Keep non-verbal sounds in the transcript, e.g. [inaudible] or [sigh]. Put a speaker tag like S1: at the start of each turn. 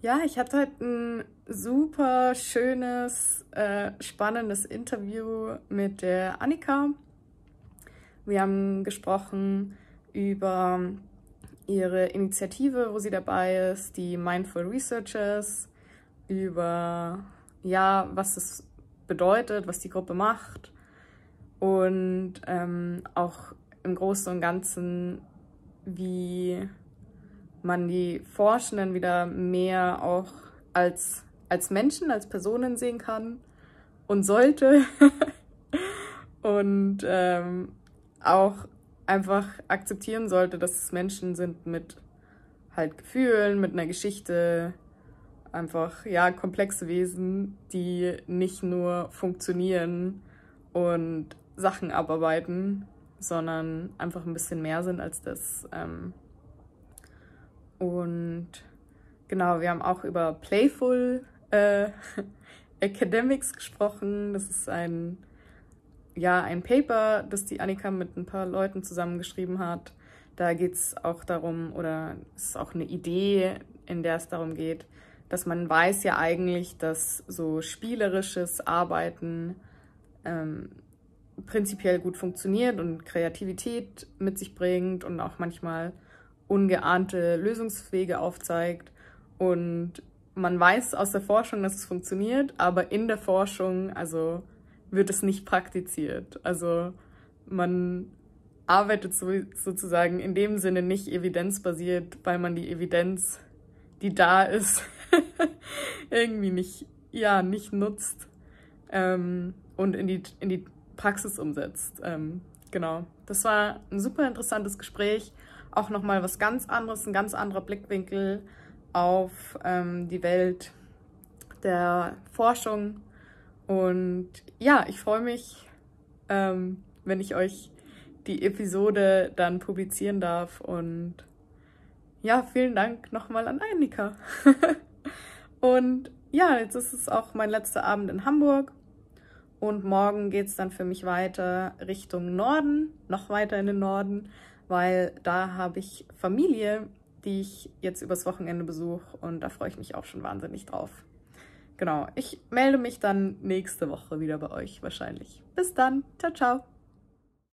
S1: Ja, ich hatte halt ein super schönes, äh, spannendes Interview mit der Annika. Wir haben gesprochen über ihre Initiative, wo sie dabei ist, die Mindful Researchers, über ja, was es bedeutet, was die Gruppe macht und ähm, auch im Großen und Ganzen, wie man die Forschenden wieder mehr auch als, als Menschen, als Personen sehen kann und sollte. [laughs] und ähm, auch einfach akzeptieren sollte, dass es Menschen sind mit halt Gefühlen, mit einer Geschichte, einfach ja komplexe Wesen, die nicht nur funktionieren und Sachen abarbeiten, sondern einfach ein bisschen mehr sind als das. Ähm, und genau, wir haben auch über Playful äh, [laughs] Academics gesprochen. Das ist ein, ja, ein Paper, das die Annika mit ein paar Leuten zusammengeschrieben hat. Da geht es auch darum, oder es ist auch eine Idee, in der es darum geht, dass man weiß ja eigentlich, dass so spielerisches Arbeiten ähm, prinzipiell gut funktioniert und Kreativität mit sich bringt und auch manchmal ungeahnte Lösungswege aufzeigt und man weiß aus der Forschung, dass es funktioniert, aber in der Forschung, also wird es nicht praktiziert. Also man arbeitet so, sozusagen in dem Sinne nicht evidenzbasiert, weil man die Evidenz, die da ist, [laughs] irgendwie nicht, ja, nicht nutzt ähm, und in die, in die Praxis umsetzt. Ähm, genau. Das war ein super interessantes Gespräch auch nochmal was ganz anderes, ein ganz anderer Blickwinkel auf ähm, die Welt der Forschung. Und ja, ich freue mich, ähm, wenn ich euch die Episode dann publizieren darf. Und ja, vielen Dank nochmal an Einika. [laughs] und ja, jetzt ist es auch mein letzter Abend in Hamburg. Und morgen geht es dann für mich weiter Richtung Norden, noch weiter in den Norden weil da habe ich Familie, die ich jetzt übers Wochenende besuche und da freue ich mich auch schon wahnsinnig drauf. Genau, ich melde mich dann nächste Woche wieder bei euch wahrscheinlich. Bis dann, ciao, ciao.